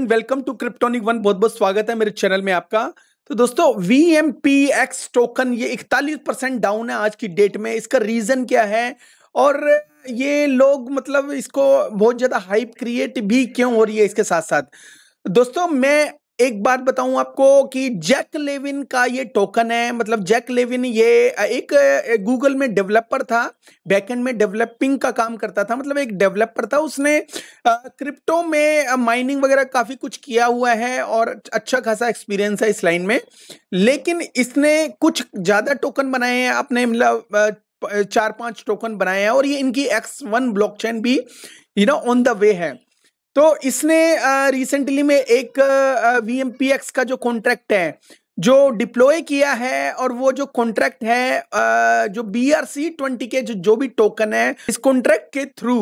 welcome to kryptonic one बहुत बहुत स्वागत है मेरे चैनल में आपका तो दोस्तों V M P X token ये इकतालीस परसेंट डाउन है आज की डेट में इसका रीजन क्या है और ये लोग मतलब इसको बहुत ज्यादा हाइप क्रिएट भी क्यों हो रही है इसके साथ साथ दोस्तों मैं एक बात बताऊं आपको कि जैक लेविन का ये टोकन है मतलब जैक लेविन ये एक गूगल में डेवलपर था बैकएंड में डेवलपिंग का काम करता था मतलब एक डेवलपर था उसने क्रिप्टो में माइनिंग वगैरह काफ़ी कुछ किया हुआ है और अच्छा खासा एक्सपीरियंस है इस लाइन में लेकिन इसने कुछ ज़्यादा टोकन बनाए हैं आपने मतलब चार पांच टोकन बनाए हैं और ये इनकी एक्स वन ब्लॉकचेन भी you know on the way है तो इसने रिसेंटली में एक वी एम पी एक्स का जो कॉन्ट्रैक्ट है जो डिप्लॉय किया है और वो जो कॉन्ट्रैक्ट है जो बी आर सी ट्वेंटी के जो जो भी टोकन है इस कॉन्ट्रैक्ट के थ्रू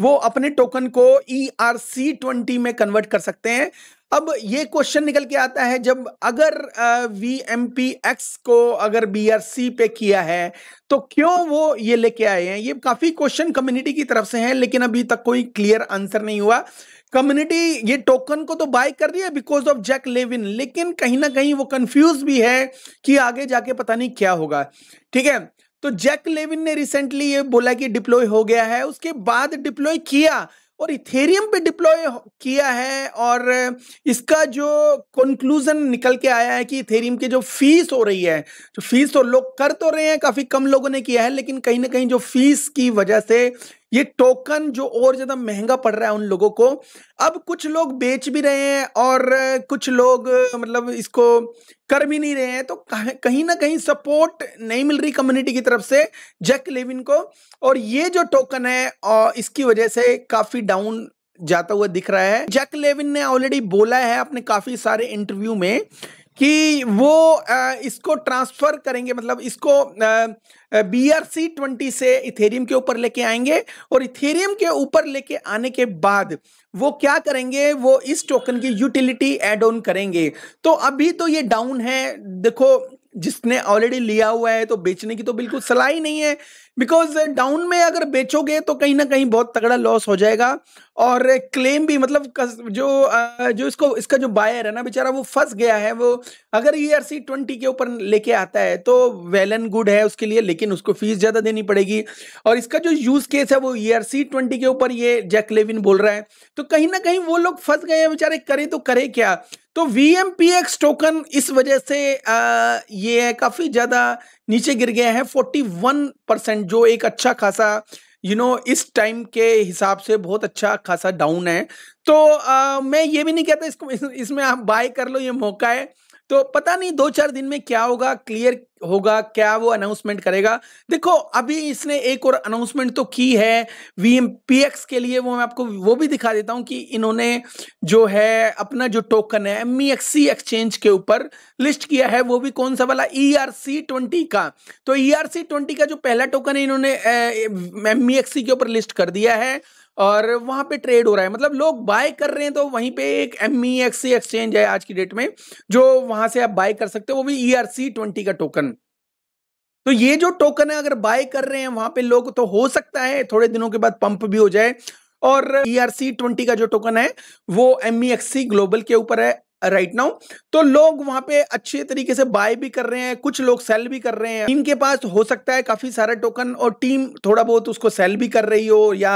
वो अपने टोकन को ई आर सी ट्वेंटी में कन्वर्ट कर सकते हैं अब ये क्वेश्चन निकल के आता है जब अगर वी एम पी एक्स को अगर बी आर सी पे किया है तो क्यों वो ये लेके आए हैं ये काफ़ी क्वेश्चन कम्युनिटी की तरफ से हैं लेकिन अभी तक कोई क्लियर आंसर नहीं हुआ कम्युनिटी ये टोकन को तो बाय कर रही है बिकॉज ऑफ जैक लेविन लेकिन कहीं ना कहीं वो कंफ्यूज भी है कि आगे जाके पता नहीं क्या होगा ठीक है तो जैक लेविन ने रिसेंटली ये बोला कि डिप्लॉय हो गया है उसके बाद डिप्लॉय किया और इथेरियम पे डिप्लॉय किया है और इसका जो कंक्लूजन निकल के आया है कि इथेरियम की जो फीस हो रही है जो तो फीस तो लोग कर तो रहे हैं काफ़ी कम लोगों ने किया है लेकिन कहीं ना कहीं जो फीस की वजह से ये टोकन जो और ज़्यादा महंगा पड़ रहा है उन लोगों को अब कुछ लोग बेच भी रहे हैं और कुछ लोग मतलब इसको कर भी नहीं रहे हैं तो कहीं ना कहीं सपोर्ट नहीं मिल रही कम्युनिटी की तरफ से जैक लेविन को और ये जो टोकन है और इसकी वजह से काफ़ी डाउन जाता हुआ दिख रहा है जैक लेविन ने ऑलरेडी बोला है अपने काफ़ी सारे इंटरव्यू में कि वो इसको ट्रांसफर करेंगे मतलब इसको बी आर सी ट्वेंटी से इथेरियम के ऊपर लेके आएंगे और इथेरियम के ऊपर लेके आने के बाद वो क्या करेंगे वो इस टोकन की यूटिलिटी एड ऑन करेंगे तो अभी तो ये डाउन है देखो जिसने ऑलरेडी लिया हुआ है तो बेचने की तो बिल्कुल सलाह ही नहीं है बिकॉज डाउन में अगर बेचोगे तो कहीं ना कहीं बहुत तगड़ा लॉस हो जाएगा और क्लेम भी मतलब जो जो इसको इसका जो बायर है ना बेचारा वो फंस गया है वो अगर ई आर सी ट्वेंटी के ऊपर लेके आता है तो वेल एंड गुड है उसके लिए लेकिन उसको फीस ज़्यादा देनी पड़ेगी और इसका जो यूज़ केस है वो ई आर सी ट्वेंटी के ऊपर ये जैक लेविन बोल रहा है तो कहीं ना कहीं वो लोग फंस गए हैं बेचारे करे तो करे क्या तो वी टोकन इस वजह से आ, ये काफ़ी ज़्यादा नीचे गिर गया है 41 परसेंट जो एक अच्छा खासा यू you नो know, इस टाइम के हिसाब से बहुत अच्छा खासा डाउन है तो आ, मैं ये भी नहीं कहता इसको इसमें आप बाय कर लो ये मौका है तो पता नहीं दो चार दिन में क्या होगा क्लियर होगा क्या वो अनाउंसमेंट करेगा देखो अभी इसने एक और अनाउंसमेंट तो की है वी एम पी एक्स के लिए वो मैं आपको वो भी दिखा देता हूँ कि इन्होंने जो है अपना जो टोकन है M E X C exchange के ऊपर लिस्ट किया है वो भी कौन सा वाला ई आर सी ट्वेंटी का तो ई आर सी ट्वेंटी का जो पहला टोकन है इन्होंने एम ई एक्स सी के ऊपर लिस्ट कर दिया है और वहाँ पे ट्रेड हो रहा है मतलब लोग बाय कर रहे हैं तो वहीं पे एक एम ई एक्सचेंज है आज की डेट में जो वहाँ से आप बाय कर सकते हो वो भी ई आर सी ट्वेंटी का टोकन तो ये जो टोकन है अगर बाय कर रहे हैं वहां पे लोग तो हो सकता है थोड़े दिनों के बाद पंप भी हो जाए और ई आर सी ट्वेंटी का जो टोकन है वो M E X C global के ऊपर है राइट नाउ तो लोग वहां पे अच्छे तरीके से बाय भी कर रहे हैं कुछ लोग सेल भी कर रहे हैं टीम के पास हो सकता है काफी सारा टोकन और टीम थोड़ा बहुत उसको सेल भी कर रही हो या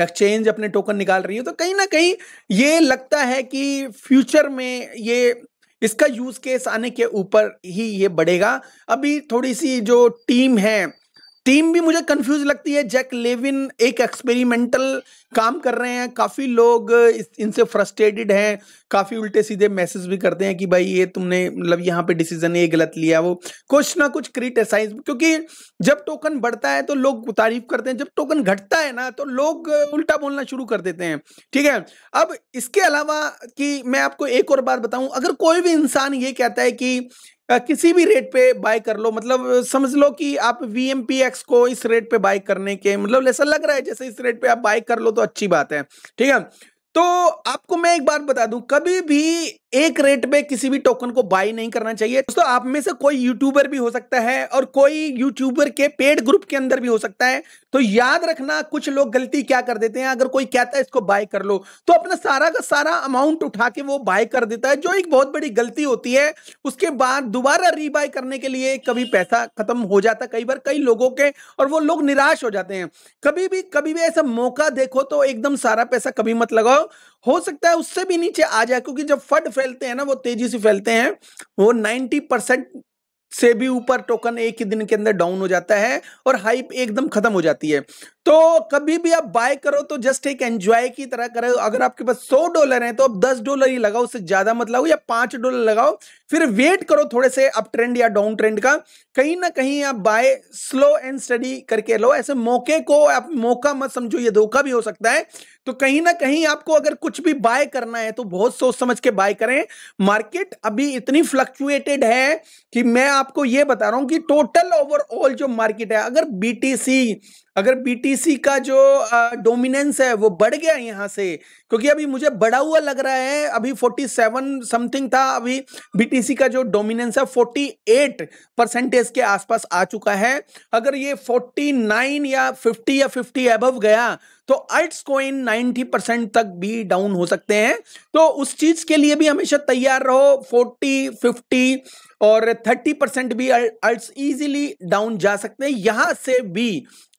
एक्सचेंज अपने टोकन निकाल रही हो तो कहीं ना कहीं ये लगता है कि फ्यूचर में ये इसका यूज केस आने के ऊपर ही ये बढ़ेगा अभी थोड़ी सी जो टीम है टीम भी मुझे कंफ्यूज लगती है जैक लेविन एक एक्सपेरिमेंटल काम कर रहे हैं काफ़ी लोग इनसे फ्रस्ट्रेटेड हैं काफ़ी उल्टे सीधे मैसेज भी करते हैं कि भाई ये तुमने मतलब यहाँ पे डिसीजन ये गलत लिया वो कुछ ना कुछ क्रिटिसाइज क्योंकि जब टोकन बढ़ता है तो लोग तारीफ करते हैं जब टोकन घटता है ना तो लोग उल्टा बोलना शुरू कर देते हैं ठीक है अब इसके अलावा कि मैं आपको एक और बात बताऊँ अगर कोई भी इंसान ये कहता है कि किसी भी रेट पे बाय कर लो मतलब समझ लो कि आप वी को इस रेट पे बाय करने के मतलब ऐसा लग रहा है जैसे इस रेट पे आप बाय कर लो तो अच्छी बात है ठीक है तो आपको मैं एक बात बता दूं कभी भी एक रेट पे किसी भी टोकन को बाई नहीं करना चाहिए दोस्तों आप में से कोई यूट्यूबर भी हो सकता है और कोई यूट्यूबर के पेड ग्रुप के अंदर भी हो सकता है तो याद रखना कुछ लोग गलती क्या कर देते हैं अगर कोई कहता है इसको बाय कर लो तो अपना सारा का सारा अमाउंट उठा के वो बाय कर देता है जो एक बहुत बड़ी गलती होती है उसके बाद दोबारा रीबाय करने के लिए कभी पैसा खत्म हो जाता कई बार कई लोगों के और वो लोग निराश हो जाते हैं कभी भी कभी भी ऐसा मौका देखो तो एकदम सारा पैसा कभी मत लगाओ हो सकता है उससे भी नीचे आ जाए क्योंकि जब फट फैलते हैं ना वो तेजी से फैलते हैं वो 90 परसेंट से भी ऊपर टोकन एक ही दिन के अंदर डाउन हो जाता है और हाइप एकदम खत्म हो जाती है तो कभी भी आप बाय करो तो जस्ट एक एंजॉय की तरह करो अगर आपके पास सौ डॉलर हैं तो आप दस डॉलर ही लगाओ उससे ज्यादा मत लगाओ या पांच डॉलर लगाओ फिर वेट करो थोड़े से अप ट्रेंड या डाउन ट्रेंड का कहीं ना कहीं आप बाय स्लो एंड स्टडी करके लो ऐसे मौके को आप मौका मत समझो ये धोखा भी हो सकता है तो कहीं ना कहीं आपको अगर कुछ भी बाय करना है तो बहुत सोच समझ के बाय करें मार्केट अभी इतनी फ्लक्चुएटेड है कि मैं आपको ये बता रहा हूं कि टोटल ओवरऑल जो मार्केट है अगर बीटीसी अगर बीटीसी का जो डोमिनेंस है वो बढ़ गया यहां से क्योंकि अभी मुझे बड़ा हुआ लग रहा है अभी 47 समथिंग था अभी बीटीसी का जो डोमिनेंस है 48 परसेंटेज के आसपास आ चुका है अगर ये 49 या 50 या 50 एबव गया तो अल्ट्स कोइन 90 परसेंट तक भी डाउन हो सकते हैं तो उस चीज के लिए भी हमेशा तैयार रहो 40 50 और 30 परसेंट भी अर्ट्स इजीली डाउन जा सकते हैं यहां से भी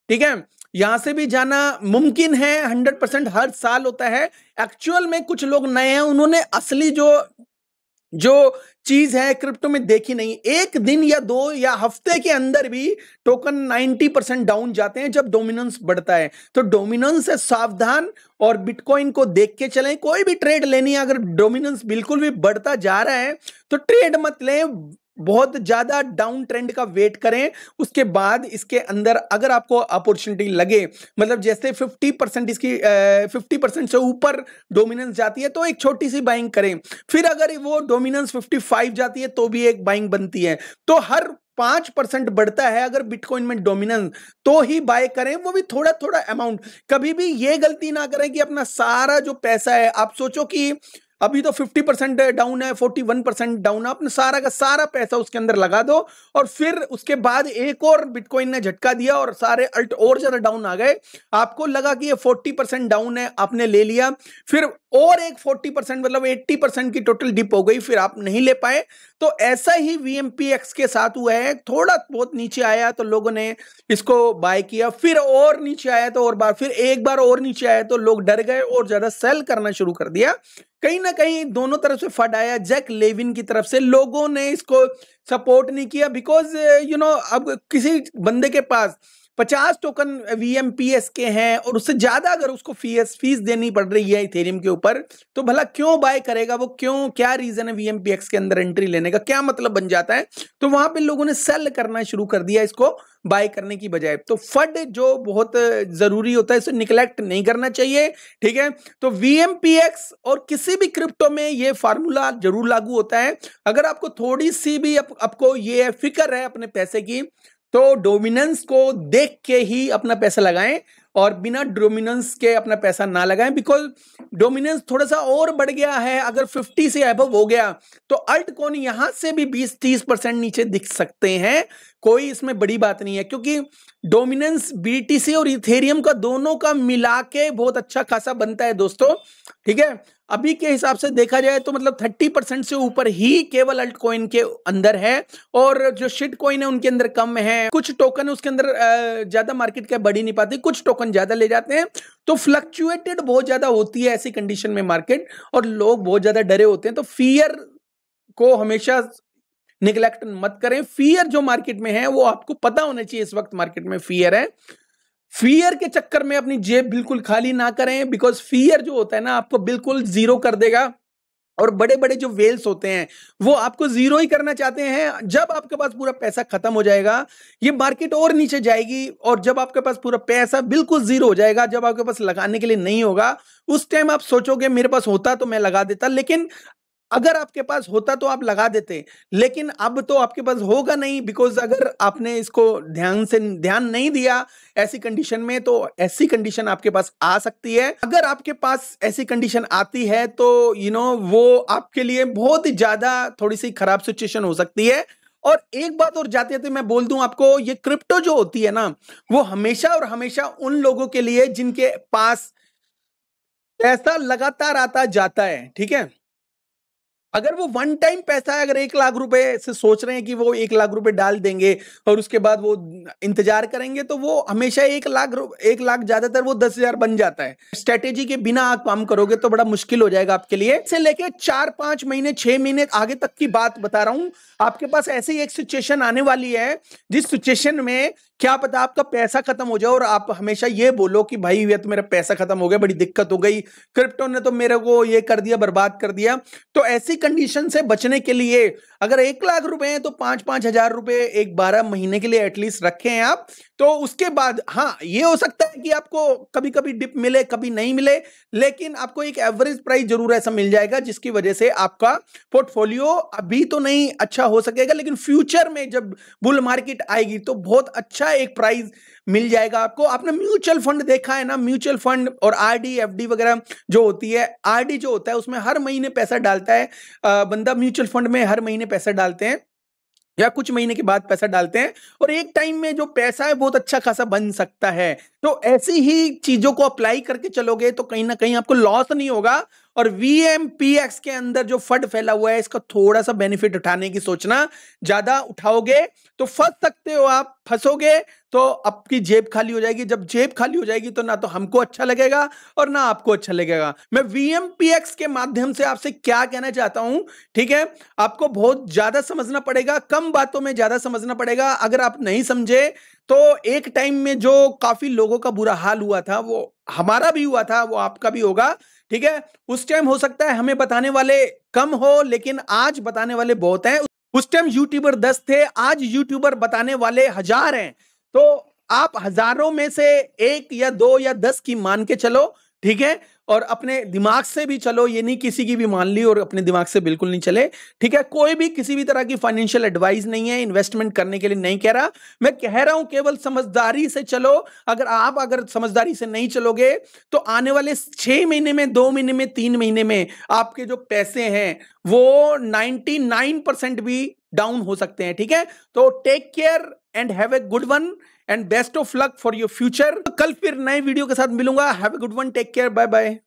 ठीक है यहां से भी जाना मुमकिन है हंड्रेड परसेंट हर साल होता है एक्चुअल में कुछ लोग नए हैं उन्होंने असली जो जो चीज है क्रिप्टो में देखी नहीं एक दिन या दो या हफ्ते के अंदर भी टोकन 90 परसेंट डाउन जाते हैं जब डोमिनेंस बढ़ता है तो डोमिनेंस से सावधान और बिटकॉइन को देख के चले कोई भी ट्रेड लेनी है अगर डोमिनेंस बिल्कुल भी बढ़ता जा रहा है तो ट्रेड मत लें बहुत ज्यादा डाउन ट्रेंड का वेट करें उसके बाद इसके अंदर अगर आपको अपॉर्चुनिटी लगे मतलब जैसे 50 परसेंट इसकी फिफ्टी परसेंट से ऊपर डोमिनेंस जाती है तो एक छोटी सी बाइंग करें फिर अगर वो डोमिनेंस 55 जाती है तो भी एक बाइंग बनती है तो हर पांच परसेंट बढ़ता है अगर बिटकॉइन में डोमिनेंस तो ही बाय करें वो भी थोड़ा थोड़ा अमाउंट कभी भी ये गलती ना करें कि अपना सारा जो पैसा है आप सोचो कि अभी तो 50 परसेंट डाउन है 41 परसेंट डाउन है अपने सारा का सारा पैसा उसके अंदर लगा दो और फिर उसके बाद एक और बिटकॉइन ने झटका दिया और सारे अल्ट और ज्यादा डाउन आ गए आपको लगा कि ये 40 परसेंट डाउन है आपने ले लिया फिर और एक 40 परसेंट मतलब 80 परसेंट की टोटल डिप हो गई फिर आप नहीं ले पाए तो ऐसा ही वी के साथ हुआ है थोड़ा बहुत नीचे आया तो लोगों ने इसको बाय किया फिर और नीचे आया तो और बार फिर एक बार और नीचे आया तो लोग डर गए और ज्यादा सेल करना शुरू कर दिया कहीं ना कहीं दोनों तरफ से फट आया जैक लेविन की तरफ से लोगों ने इसको सपोर्ट नहीं किया बिकॉज यू नो अब किसी बंदे के पास पचास टोकन पी एस के हैं और उससे ज्यादा अगर उसको फीस फीस देनी पड़ रही है इथेरियम के ऊपर तो भला क्यों बाय करेगा वो क्यों क्या रीजन है एक्स के अंदर एंट्री लेने का क्या मतलब बन जाता है तो वहां पे लोगों ने सेल करना शुरू कर दिया इसको बाय करने की बजाय तो फंड जो बहुत जरूरी होता है इसे निकलेक्ट नहीं करना चाहिए ठीक है तो वीएमपीएक्स और किसी भी क्रिप्टो में ये फार्मूला जरूर लागू होता है अगर आपको थोड़ी सी भी आप, आपको ये फिक्र है अपने पैसे की तो डोमिनेंस को देख के ही अपना पैसा लगाएं और बिना डोमिनेंस के अपना पैसा ना लगाएं बिकॉज डोमिनेंस थोड़ा सा और बढ़ गया है अगर 50 से अब हो गया तो अल्ट कौन यहां से भी 20 30 परसेंट नीचे दिख सकते हैं कोई इसमें बड़ी बात नहीं है क्योंकि डोमिनेंस बीटीसी और इथेरियम का दोनों का मिला के बहुत अच्छा खासा बनता है दोस्तों ठीक है अभी के हिसाब से देखा जाए तो मतलब 30 परसेंट से ऊपर ही केवल अल्ट कॉइन के अंदर है और जो शिट कॉइन है उनके अंदर कम है कुछ टोकन उसके अंदर ज्यादा मार्केट का बढ़ी नहीं पाती कुछ टोकन ज्यादा ले जाते हैं तो फ्लक्चुएटेड बहुत ज्यादा होती है ऐसी कंडीशन में मार्केट और लोग बहुत ज्यादा डरे होते हैं तो फियर को हमेशा निगलेक्ट मत करें फियर जो मार्केट में है वो आपको पता होना चाहिए इस वक्त मार्केट में फियर है फियर के चक्कर में अपनी जेब बिल्कुल खाली ना करें बिकॉज फियर जो होता है ना आपको बिल्कुल जीरो कर देगा और बड़े बड़े जो वेल्स होते हैं वो आपको जीरो ही करना चाहते हैं जब आपके पास पूरा पैसा खत्म हो जाएगा ये मार्केट और नीचे जाएगी और जब आपके पास पूरा पैसा बिल्कुल जीरो हो जाएगा जब आपके पास लगाने के लिए नहीं होगा उस टाइम आप सोचोगे मेरे पास होता तो मैं लगा देता लेकिन अगर आपके पास होता तो आप लगा देते लेकिन अब तो आपके पास होगा नहीं बिकॉज अगर आपने इसको ध्यान से ध्यान नहीं दिया ऐसी कंडीशन में तो ऐसी कंडीशन आपके पास आ सकती है अगर आपके पास ऐसी कंडीशन आती है तो यू you नो know, वो आपके लिए बहुत ही ज्यादा थोड़ी सी खराब सिचुएशन हो सकती है और एक बात और जाते जाते मैं बोल दूं आपको ये क्रिप्टो जो होती है ना वो हमेशा और हमेशा उन लोगों के लिए जिनके पास पैसा लगातार आता जाता है ठीक है अगर वो वन टाइम पैसा है अगर एक लाख रुपए से सोच रहे हैं कि वो एक लाख रुपए डाल देंगे और उसके बाद वो इंतजार करेंगे तो वो हमेशा एक लाख एक लाख ज्यादातर वो दस हजार बन जाता है स्ट्रेटेजी के बिना आप काम करोगे तो बड़ा मुश्किल हो जाएगा आपके लिए से लेके चार पांच महीने छह महीने आगे तक की बात बता रहा हूं आपके पास ऐसी एक सिचुएशन आने वाली है जिस सिचुएशन में क्या पता आपका पैसा खत्म हो जाए और आप हमेशा ये बोलो कि भाई ये तो मेरा पैसा खत्म हो गया बड़ी दिक्कत हो गई क्रिप्टो ने तो मेरे को ये कर दिया बर्बाद कर दिया तो ऐसी कंडीशन से बचने के लिए अगर एक लाख रुपए हैं तो पांच पांच हजार रुपए एक बारह महीने के लिए एटलीस्ट रखे हैं आप तो उसके बाद हाँ ये हो सकता है कि आपको कभी कभी डिप मिले कभी नहीं मिले लेकिन आपको एक एवरेज प्राइस जरूर ऐसा मिल जाएगा जिसकी वजह से आपका पोर्टफोलियो अभी तो नहीं अच्छा हो सकेगा लेकिन फ्यूचर में जब बुल मार्केट आएगी तो बहुत अच्छा एक प्राइस मिल जाएगा आपको आपने म्यूचुअल फंड देखा है ना म्यूचुअल फंड और आरडी एफडी वगैरह जो होती है आरडी जो होता है उसमें हर महीने पैसा डालता है बंदा म्यूचुअल फंड में हर महीने पैसा डालते हैं या कुछ महीने के बाद पैसा डालते हैं और एक टाइम में जो पैसा है बहुत अच्छा खासा बन सकता है तो ऐसी ही चीजों को अप्लाई करके चलोगे तो कहीं ना कहीं आपको लॉस नहीं होगा और वीएमपीएक्स के अंदर जो फंड फैला हुआ है इसका थोड़ा सा बेनिफिट उठाने की सोचना ज्यादा उठाओगे तो फंस सकते हो आप फंसोगे तो आपकी जेब खाली हो जाएगी जब जेब खाली हो जाएगी तो ना तो हमको अच्छा लगेगा और ना आपको अच्छा लगेगा मैं वीएमपीएक्स के माध्यम से आपसे क्या कहना चाहता हूं ठीक है आपको बहुत ज्यादा समझना पड़ेगा कम बातों में ज्यादा समझना पड़ेगा अगर आप नहीं समझे तो एक टाइम में जो काफी लोगों का बुरा हाल हुआ था वो हमारा भी हुआ था वो आपका भी होगा ठीक है उस टाइम हो सकता है हमें बताने वाले कम हो लेकिन आज बताने वाले बहुत हैं उस टाइम यूट्यूबर दस थे आज यूट्यूबर बताने वाले हजार हैं तो आप हजारों में से एक या दो या दस की मान के चलो ठीक है और अपने दिमाग से भी चलो ये नहीं किसी की भी मान ली और अपने दिमाग से बिल्कुल नहीं चले ठीक है कोई भी किसी भी तरह की फाइनेंशियल एडवाइस नहीं है इन्वेस्टमेंट करने के लिए नहीं कह रहा मैं कह रहा हूं केवल समझदारी से चलो अगर आप अगर समझदारी से नहीं चलोगे तो आने वाले छह महीने में दो महीने में तीन महीने में आपके जो पैसे हैं वो नाइनटी भी डाउन हो सकते हैं ठीक है तो take care and have a good one and best of luck for your future कल फिर नए वीडियो के साथ मिलूंगा have a good one take care bye bye